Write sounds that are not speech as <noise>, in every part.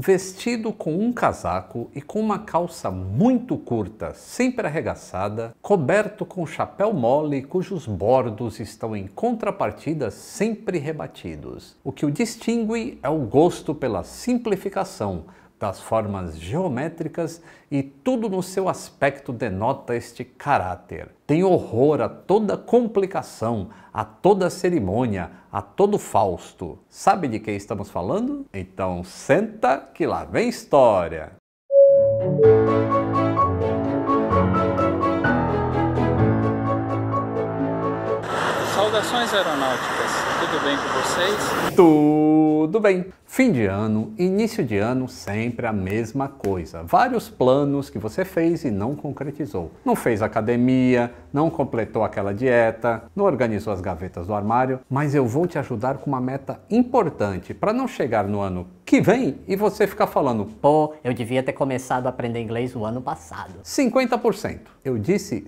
Vestido com um casaco e com uma calça muito curta, sempre arregaçada, coberto com chapéu mole cujos bordos estão em contrapartida sempre rebatidos. O que o distingue é o gosto pela simplificação, das formas geométricas e tudo no seu aspecto denota este caráter. Tem horror a toda complicação, a toda cerimônia, a todo Fausto. Sabe de quem estamos falando? Então senta que lá vem história! Saudações aeronáuticas, tudo bem com vocês? Tudo bem. Fim de ano, início de ano, sempre a mesma coisa. Vários planos que você fez e não concretizou. Não fez academia, não completou aquela dieta, não organizou as gavetas do armário, mas eu vou te ajudar com uma meta importante para não chegar no ano que vem e você fica falando, pô, eu devia ter começado a aprender inglês o ano passado. 50%. Eu disse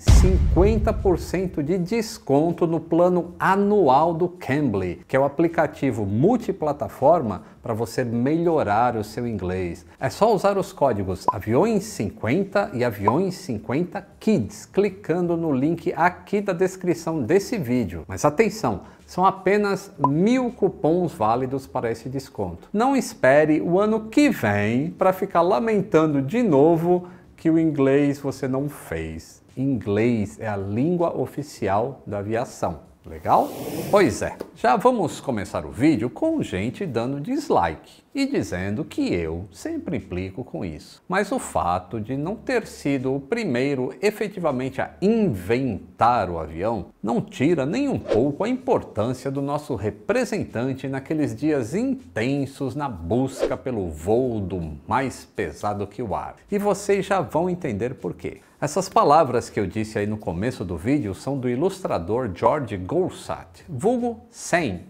50% de desconto no plano anual do Cambly, que é o aplicativo multiplataforma para você melhorar o seu inglês. É só usar os códigos aviões50 e aviões50kids clicando no link aqui da descrição desse vídeo. Mas atenção, são apenas mil cupons válidos para esse desconto. Não espere o ano que vem para ficar lamentando de novo que o inglês você não fez. Inglês é a língua oficial da aviação. Legal? Pois é, já vamos começar o vídeo com gente dando dislike e dizendo que eu sempre implico com isso. Mas o fato de não ter sido o primeiro efetivamente a inventar o avião não tira nem um pouco a importância do nosso representante naqueles dias intensos na busca pelo voo do mais pesado que o ar. E vocês já vão entender por quê. Essas palavras que eu disse aí no começo do vídeo são do ilustrador George Goldsat, vulgo Sem,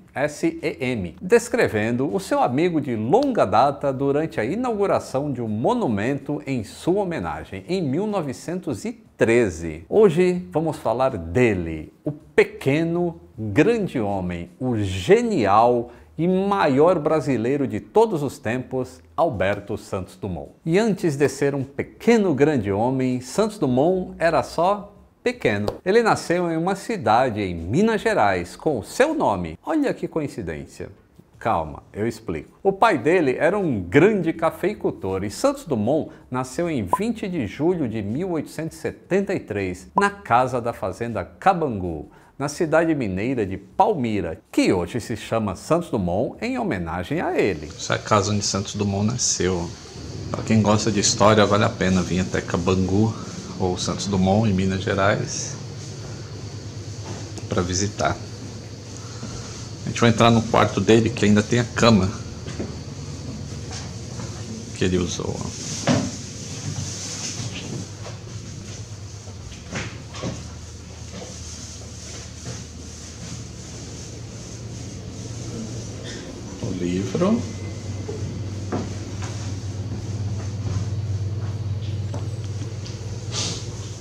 M, descrevendo o seu amigo de longa data durante a inauguração de um monumento em sua homenagem, em 1913. Hoje vamos falar dele, o pequeno grande homem, o genial e maior brasileiro de todos os tempos, Alberto Santos Dumont. E antes de ser um pequeno grande homem, Santos Dumont era só pequeno. Ele nasceu em uma cidade em Minas Gerais com o seu nome. Olha que coincidência. Calma, eu explico. O pai dele era um grande cafeicultor e Santos Dumont nasceu em 20 de julho de 1873 na casa da fazenda Cabangu, na cidade mineira de Palmira, que hoje se chama Santos Dumont em homenagem a ele. Essa é a casa onde Santos Dumont nasceu. Para quem gosta de história, vale a pena vir até Cabangu ou Santos Dumont, em Minas Gerais, para visitar. A gente vai entrar no quarto dele, que ainda tem a cama que ele usou.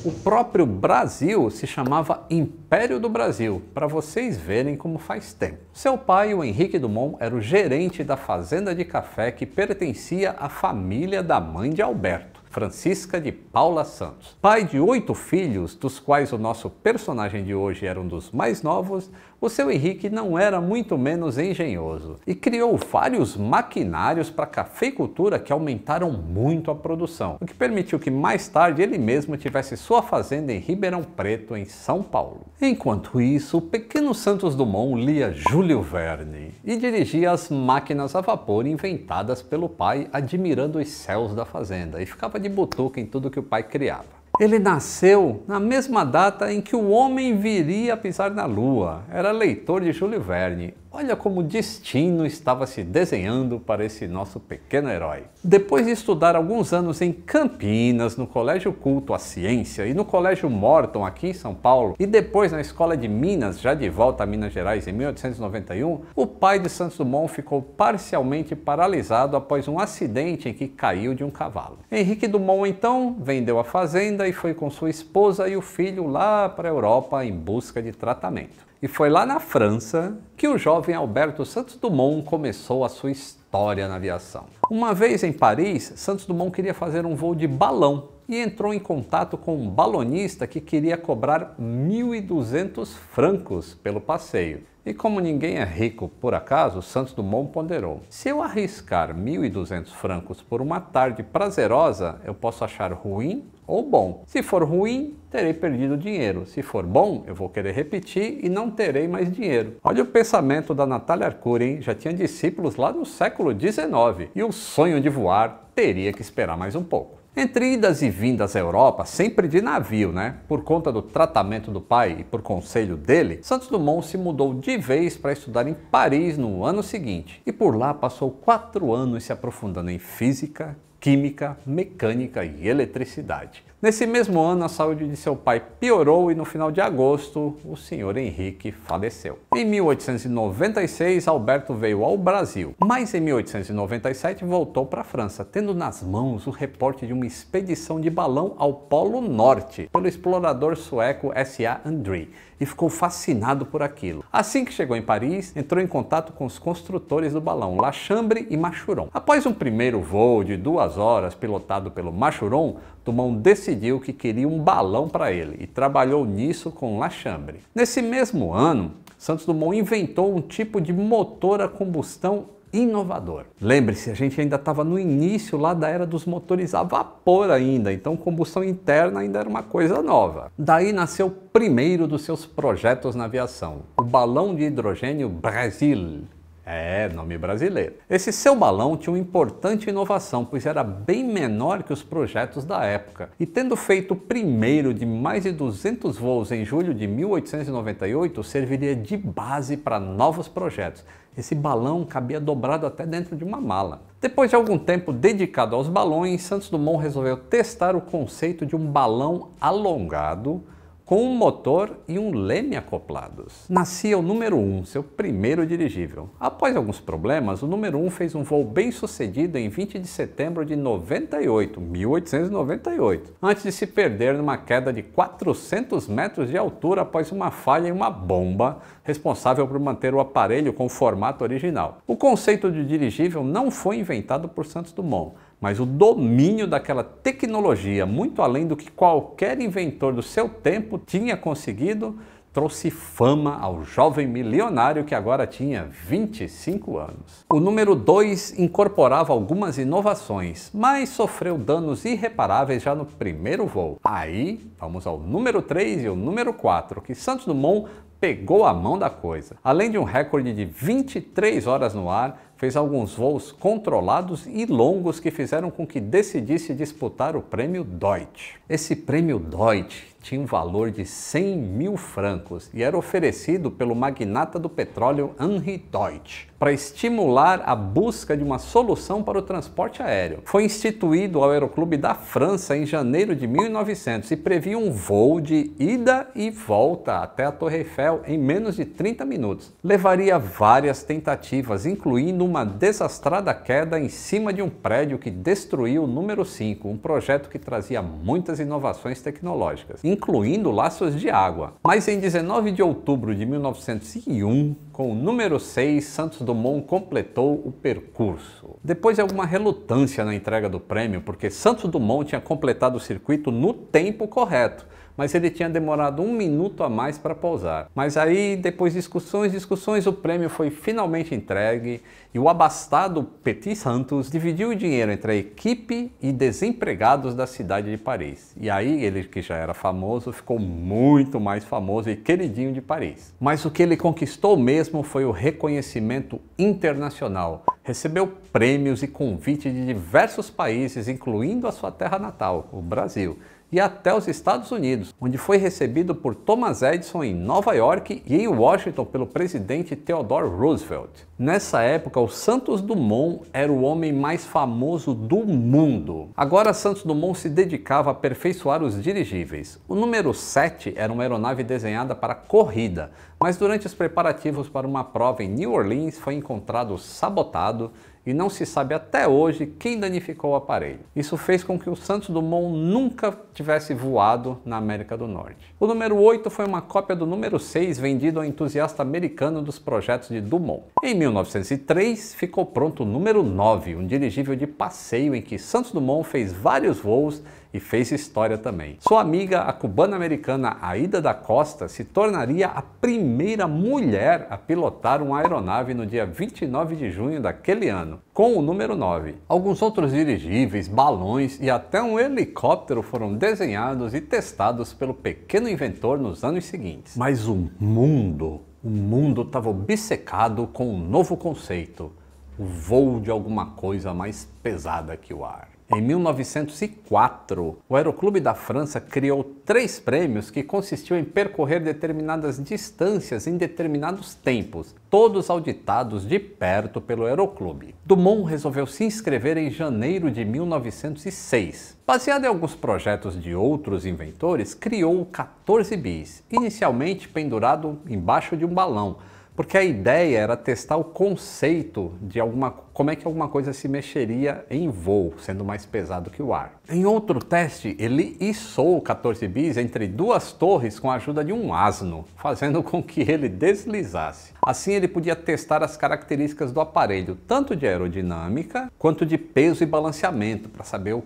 O próprio Brasil se chamava Império do Brasil, para vocês verem como faz tempo. Seu pai, o Henrique Dumont, era o gerente da fazenda de café que pertencia à família da mãe de Alberto. Francisca de Paula Santos. Pai de oito filhos, dos quais o nosso personagem de hoje era um dos mais novos, o seu Henrique não era muito menos engenhoso e criou vários maquinários para cafeicultura que aumentaram muito a produção, o que permitiu que mais tarde ele mesmo tivesse sua fazenda em Ribeirão Preto, em São Paulo. Enquanto isso, o pequeno Santos Dumont lia Júlio Verne e dirigia as máquinas a vapor inventadas pelo pai, admirando os céus da fazenda e ficava de butuca em tudo que o pai criava. Ele nasceu na mesma data em que o homem viria a pisar na Lua. Era leitor de Júlio Verne, Olha como o destino estava se desenhando para esse nosso pequeno herói. Depois de estudar alguns anos em Campinas, no Colégio Culto à Ciência e no Colégio Morton aqui em São Paulo, e depois na Escola de Minas, já de volta a Minas Gerais em 1891, o pai de Santos Dumont ficou parcialmente paralisado após um acidente em que caiu de um cavalo. Henrique Dumont então vendeu a fazenda e foi com sua esposa e o filho lá para a Europa em busca de tratamento. E foi lá na França que o jovem Alberto Santos Dumont começou a sua história na aviação. Uma vez em Paris, Santos Dumont queria fazer um voo de balão e entrou em contato com um balonista que queria cobrar 1.200 francos pelo passeio. E como ninguém é rico por acaso, Santos Dumont ponderou: se eu arriscar 1.200 francos por uma tarde prazerosa, eu posso achar ruim ou bom. Se for ruim, terei perdido dinheiro. Se for bom, eu vou querer repetir e não terei mais dinheiro. Olha o pensamento da Natália Arcuri, hein? Já tinha discípulos lá no século XIX e o sonho de voar teria que esperar mais um pouco. Entre idas e vindas à Europa, sempre de navio, né? Por conta do tratamento do pai e por conselho dele, Santos Dumont se mudou de vez para estudar em Paris no ano seguinte. E por lá passou quatro anos se aprofundando em física, química, mecânica e eletricidade. Nesse mesmo ano, a saúde de seu pai piorou e no final de agosto, o senhor Henrique faleceu. Em 1896, Alberto veio ao Brasil, mas em 1897 voltou para a França, tendo nas mãos o reporte de uma expedição de balão ao Polo Norte pelo explorador sueco S.A. André e ficou fascinado por aquilo. Assim que chegou em Paris, entrou em contato com os construtores do balão Lachambre e Machuron. Após um primeiro voo de duas duas horas, pilotado pelo Machuron, Dumont decidiu que queria um balão para ele e trabalhou nisso com Lachambre. Nesse mesmo ano, Santos Dumont inventou um tipo de motor a combustão inovador. Lembre-se, a gente ainda estava no início lá da era dos motores a vapor ainda, então combustão interna ainda era uma coisa nova. Daí nasceu o primeiro dos seus projetos na aviação, o balão de hidrogênio Brasil, é, nome brasileiro. Esse seu balão tinha uma importante inovação, pois era bem menor que os projetos da época. E tendo feito o primeiro de mais de 200 voos em julho de 1898, serviria de base para novos projetos. Esse balão cabia dobrado até dentro de uma mala. Depois de algum tempo dedicado aos balões, Santos Dumont resolveu testar o conceito de um balão alongado com um motor e um leme acoplados. Nascia o número 1, um, seu primeiro dirigível. Após alguns problemas, o número 1 um fez um voo bem sucedido em 20 de setembro de 98, 1898, antes de se perder numa queda de 400 metros de altura após uma falha em uma bomba responsável por manter o aparelho com o formato original. O conceito de dirigível não foi inventado por Santos Dumont mas o domínio daquela tecnologia, muito além do que qualquer inventor do seu tempo tinha conseguido, trouxe fama ao jovem milionário que agora tinha 25 anos. O número 2 incorporava algumas inovações, mas sofreu danos irreparáveis já no primeiro voo. Aí, vamos ao número 3 e o número 4, que Santos Dumont pegou a mão da coisa. Além de um recorde de 23 horas no ar, fez alguns voos controlados e longos que fizeram com que decidisse disputar o prêmio Deutsch. Esse prêmio Deutsch tinha um valor de 100 mil francos e era oferecido pelo magnata do petróleo Henri Deutsch para estimular a busca de uma solução para o transporte aéreo. Foi instituído ao Aeroclube da França em janeiro de 1900 e previa um voo de ida e volta até a Torre Eiffel em menos de 30 minutos. Levaria várias tentativas, incluindo uma desastrada queda em cima de um prédio que destruiu o número 5, um projeto que trazia muitas inovações tecnológicas incluindo laços de água. Mas em 19 de outubro de 1901, com o número 6, Santos Dumont completou o percurso. Depois de alguma relutância na entrega do prêmio, porque Santos Dumont tinha completado o circuito no tempo correto, mas ele tinha demorado um minuto a mais para pousar. Mas aí, depois de discussões, discussões, o prêmio foi finalmente entregue e o abastado Petit Santos dividiu o dinheiro entre a equipe e desempregados da cidade de Paris. E aí ele, que já era famoso, ficou muito mais famoso e queridinho de Paris. Mas o que ele conquistou mesmo foi o reconhecimento internacional. Recebeu prêmios e convite de diversos países, incluindo a sua terra natal, o Brasil e até os Estados Unidos, onde foi recebido por Thomas Edison em Nova York e em Washington pelo presidente Theodore Roosevelt. Nessa época, o Santos Dumont era o homem mais famoso do mundo. Agora, Santos Dumont se dedicava a aperfeiçoar os dirigíveis. O número 7 era uma aeronave desenhada para corrida, mas durante os preparativos para uma prova em New Orleans foi encontrado sabotado e não se sabe até hoje quem danificou o aparelho. Isso fez com que o Santos Dumont nunca tivesse voado na América do Norte. O número 8 foi uma cópia do número 6 vendido ao entusiasta americano dos projetos de Dumont. Em 1903 ficou pronto o número 9, um dirigível de passeio em que Santos Dumont fez vários voos e fez história também. Sua amiga, a cubana-americana Aida da Costa, se tornaria a primeira mulher a pilotar uma aeronave no dia 29 de junho daquele ano, com o número 9. Alguns outros dirigíveis, balões e até um helicóptero foram desenhados e testados pelo pequeno inventor nos anos seguintes. Mas o mundo, o mundo estava obcecado com um novo conceito, o voo de alguma coisa mais pesada que o ar. Em 1904, o Aeroclube da França criou três prêmios que consistiam em percorrer determinadas distâncias em determinados tempos, todos auditados de perto pelo Aeroclube. Dumont resolveu se inscrever em janeiro de 1906. Baseado em alguns projetos de outros inventores, criou o 14 bis, inicialmente pendurado embaixo de um balão, porque a ideia era testar o conceito de alguma, como é que alguma coisa se mexeria em voo, sendo mais pesado que o ar. Em outro teste, ele içou o 14 bis entre duas torres com a ajuda de um asno, fazendo com que ele deslizasse. Assim, ele podia testar as características do aparelho, tanto de aerodinâmica quanto de peso e balanceamento, para saber o,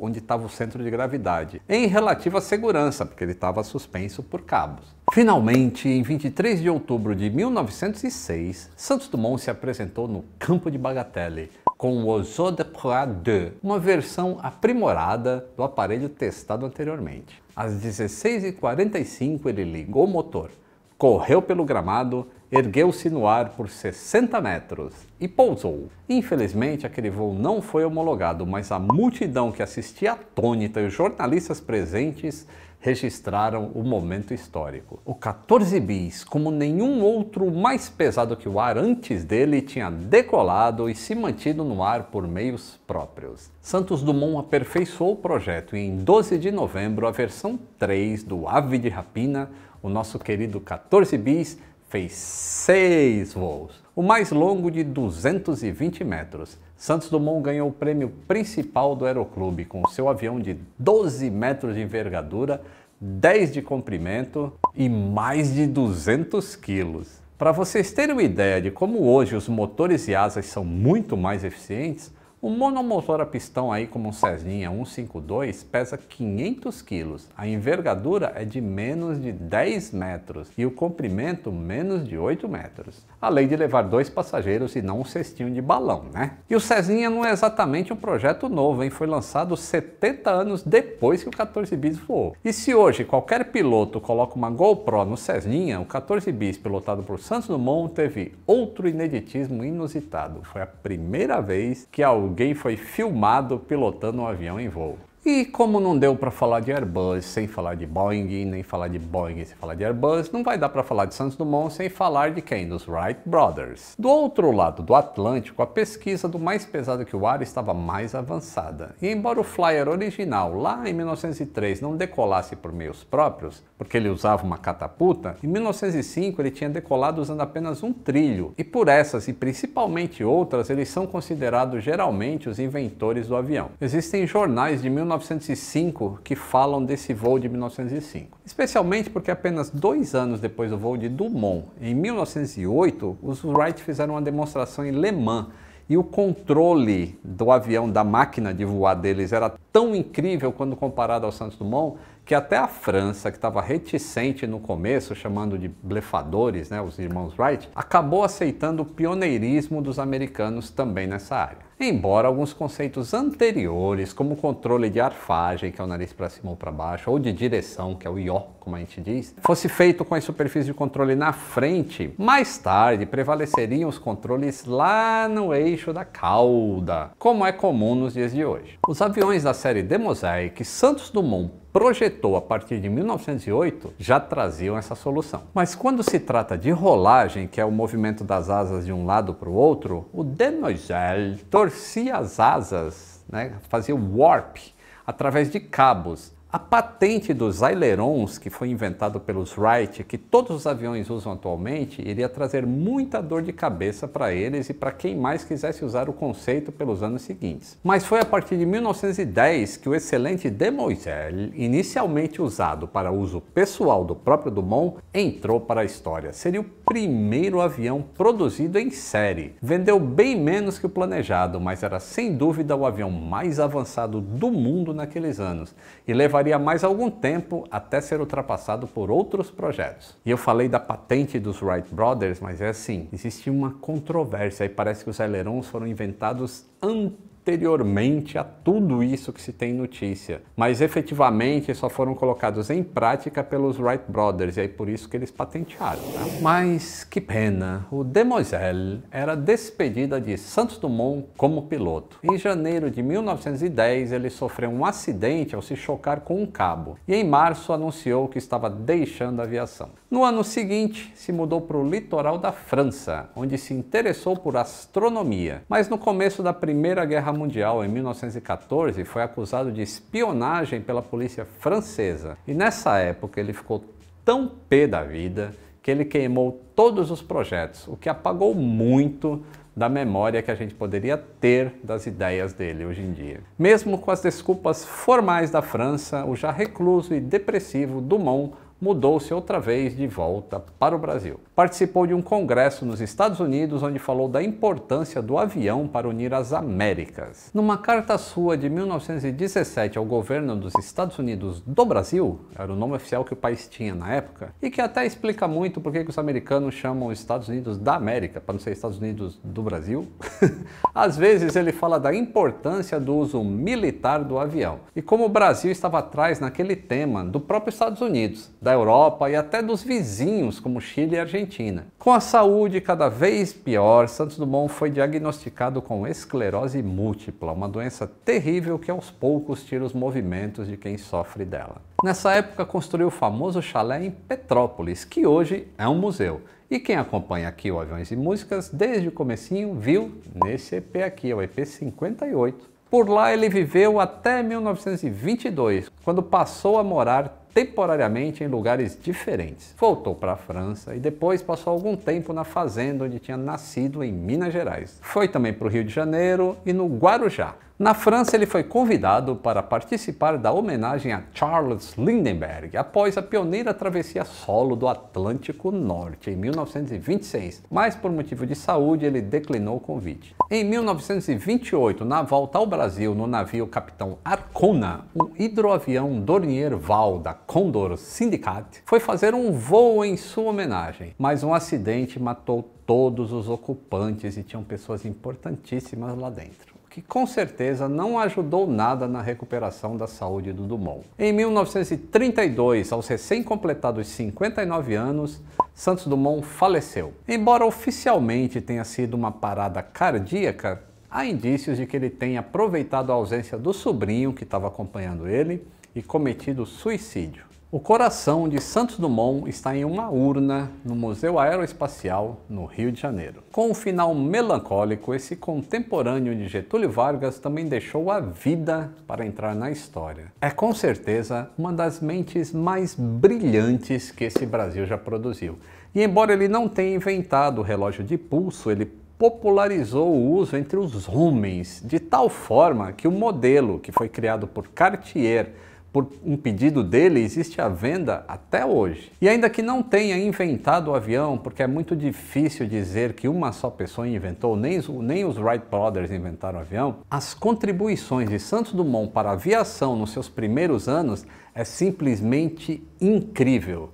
onde estava o centro de gravidade. Em relativa segurança, porque ele estava suspenso por cabos. Finalmente, em 23 de outubro de 1906, Santos Dumont se apresentou no Campo de Bagatelle com o Oiseau de Proie 2, uma versão aprimorada do aparelho testado anteriormente. Às 16h45 ele ligou o motor, correu pelo gramado, ergueu-se no ar por 60 metros e pousou. Infelizmente, aquele voo não foi homologado, mas a multidão que assistia atônita e os jornalistas presentes registraram o momento histórico. O 14 bis, como nenhum outro mais pesado que o ar antes dele, tinha decolado e se mantido no ar por meios próprios. Santos Dumont aperfeiçoou o projeto e em 12 de novembro a versão 3 do Ave de Rapina, o nosso querido 14 bis, fez seis voos, o mais longo de 220 metros. Santos Dumont ganhou o prêmio principal do Aeroclube com seu avião de 12 metros de envergadura, 10 de comprimento e mais de 200 quilos. Para vocês terem uma ideia de como hoje os motores e asas são muito mais eficientes, o monomotor a pistão aí como um Cezinha 152 pesa 500 quilos, a envergadura é de menos de 10 metros e o comprimento menos de 8 metros. Além de levar dois passageiros e não um cestinho de balão, né? E o Cezinha não é exatamente um projeto novo, hein? Foi lançado 70 anos depois que o 14 bis voou. E se hoje qualquer piloto coloca uma GoPro no Cezinha, o 14 bis pilotado por Santos Dumont teve outro ineditismo inusitado. Foi a primeira vez que alguém alguém foi filmado pilotando um avião em voo. E como não deu para falar de Airbus sem falar de Boeing, nem falar de Boeing sem falar de Airbus, não vai dar para falar de Santos Dumont sem falar de quem? Dos Wright Brothers. Do outro lado do Atlântico, a pesquisa do mais pesado é que o ar estava mais avançada. E embora o Flyer original, lá em 1903, não decolasse por meios próprios, porque ele usava uma catapulta, em 1905 ele tinha decolado usando apenas um trilho. E por essas e principalmente outras, eles são considerados geralmente os inventores do avião. Existem jornais de 19 1905 que falam desse voo de 1905. Especialmente porque apenas dois anos depois do voo de Dumont, em 1908, os Wright fizeram uma demonstração em Le Mans e o controle do avião, da máquina de voar deles, era tão incrível quando comparado ao Santos Dumont que até a França, que estava reticente no começo, chamando de blefadores, né, os irmãos Wright, acabou aceitando o pioneirismo dos americanos também nessa área. Embora alguns conceitos anteriores, como o controle de arfagem, que é o nariz para cima ou para baixo, ou de direção, que é o ió, como a gente diz, fosse feito com a superfície de controle na frente, mais tarde prevaleceriam os controles lá no eixo da cauda, como é comum nos dias de hoje. Os aviões da série The Mosaic, Santos Dumont projetou a partir de 1908 já traziam essa solução. Mas quando se trata de rolagem, que é o movimento das asas de um lado para o outro, o Demoiselle torcia as asas, né, fazia warp através de cabos. A patente dos ailerons, que foi inventado pelos Wright, que todos os aviões usam atualmente, iria trazer muita dor de cabeça para eles e para quem mais quisesse usar o conceito pelos anos seguintes. Mas foi a partir de 1910 que o excelente Demoiselle, inicialmente usado para uso pessoal do próprio Dumont, entrou para a história. Seria o primeiro avião produzido em série. Vendeu bem menos que o planejado, mas era sem dúvida o avião mais avançado do mundo naqueles anos e levaria levaria mais algum tempo até ser ultrapassado por outros projetos. E eu falei da patente dos Wright Brothers, mas é assim, existe uma controvérsia e parece que os ailerons foram inventados antes anteriormente a tudo isso que se tem notícia, mas efetivamente só foram colocados em prática pelos Wright Brothers, e é por isso que eles patentearam. Né? Mas que pena, o Demoiselle era despedida de Santos Dumont como piloto. Em janeiro de 1910, ele sofreu um acidente ao se chocar com um cabo, e em março anunciou que estava deixando a aviação. No ano seguinte, se mudou para o litoral da França, onde se interessou por astronomia. Mas no começo da Primeira Guerra Mundial, em 1914, foi acusado de espionagem pela polícia francesa. E nessa época ele ficou tão pé da vida que ele queimou todos os projetos, o que apagou muito da memória que a gente poderia ter das ideias dele hoje em dia. Mesmo com as desculpas formais da França, o já recluso e depressivo Dumont mudou-se outra vez de volta para o Brasil. Participou de um congresso nos Estados Unidos onde falou da importância do avião para unir as Américas. Numa carta sua de 1917 ao governo dos Estados Unidos do Brasil, era o nome oficial que o país tinha na época, e que até explica muito por que os americanos chamam os Estados Unidos da América, para não ser Estados Unidos do Brasil. <laughs> Às vezes ele fala da importância do uso militar do avião e como o Brasil estava atrás naquele tema do próprio Estados Unidos, da Europa e até dos vizinhos, como Chile e Argentina. Com a saúde cada vez pior, Santos Dumont foi diagnosticado com esclerose múltipla, uma doença terrível que aos poucos tira os movimentos de quem sofre dela. Nessa época construiu o famoso chalé em Petrópolis, que hoje é um museu. E quem acompanha aqui o Aviões e Músicas desde o comecinho viu nesse EP aqui, o EP 58. Por lá ele viveu até 1922, quando passou a morar temporariamente em lugares diferentes. Voltou para a França e depois passou algum tempo na fazenda onde tinha nascido em Minas Gerais. Foi também para o Rio de Janeiro e no Guarujá. Na França, ele foi convidado para participar da homenagem a Charles Lindbergh após a pioneira travessia solo do Atlântico Norte em 1926, mas por motivo de saúde ele declinou o convite. Em 1928, na volta ao Brasil no navio Capitão Arcona, um hidroavião Dornier Val da Condor Syndicate foi fazer um voo em sua homenagem, mas um acidente matou todos os ocupantes e tinham pessoas importantíssimas lá dentro que com certeza não ajudou nada na recuperação da saúde do Dumont. Em 1932, aos recém-completados 59 anos, Santos Dumont faleceu. Embora oficialmente tenha sido uma parada cardíaca, há indícios de que ele tenha aproveitado a ausência do sobrinho que estava acompanhando ele e cometido suicídio. O coração de Santos Dumont está em uma urna no Museu Aeroespacial, no Rio de Janeiro. Com um final melancólico, esse contemporâneo de Getúlio Vargas também deixou a vida para entrar na história. É com certeza uma das mentes mais brilhantes que esse Brasil já produziu. E embora ele não tenha inventado o relógio de pulso, ele popularizou o uso entre os homens, de tal forma que o modelo que foi criado por Cartier por um pedido dele, existe a venda até hoje. E ainda que não tenha inventado o avião, porque é muito difícil dizer que uma só pessoa inventou, nem, nem os Wright Brothers inventaram o avião, as contribuições de Santos Dumont para a aviação nos seus primeiros anos é simplesmente incrível.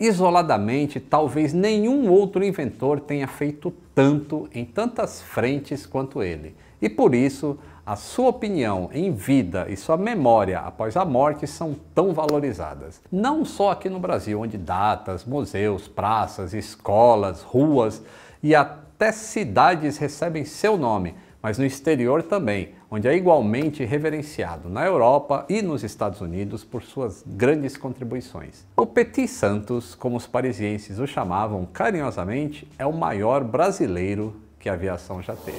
Isoladamente, talvez nenhum outro inventor tenha feito tanto em tantas frentes quanto ele. E por isso, a sua opinião em vida e sua memória após a morte são tão valorizadas. Não só aqui no Brasil, onde datas, museus, praças, escolas, ruas e até cidades recebem seu nome, mas no exterior também, onde é igualmente reverenciado na Europa e nos Estados Unidos por suas grandes contribuições. O Petit Santos, como os parisienses o chamavam carinhosamente, é o maior brasileiro que a aviação já teve.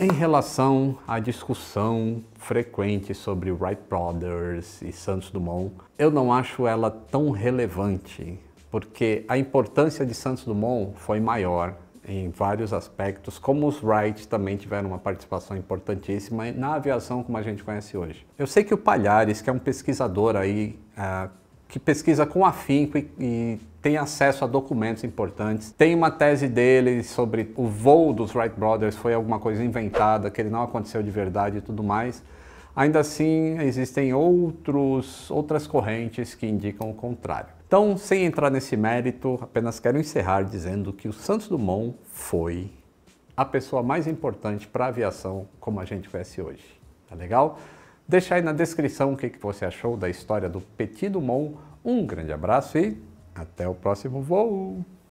Em relação à discussão frequente sobre Wright Brothers e Santos Dumont, eu não acho ela tão relevante, porque a importância de Santos Dumont foi maior em vários aspectos, como os Wright também tiveram uma participação importantíssima na aviação como a gente conhece hoje. Eu sei que o Palhares, que é um pesquisador aí uh, que pesquisa com afinco e, e, tem acesso a documentos importantes. Tem uma tese dele sobre o voo dos Wright Brothers foi alguma coisa inventada, que ele não aconteceu de verdade e tudo mais. Ainda assim, existem outros, outras correntes que indicam o contrário. Então, sem entrar nesse mérito, apenas quero encerrar dizendo que o Santos Dumont foi a pessoa mais importante para a aviação como a gente conhece hoje. Tá legal? Deixa aí na descrição o que, que você achou da história do Petit Dumont. Um grande abraço e até o próximo voo!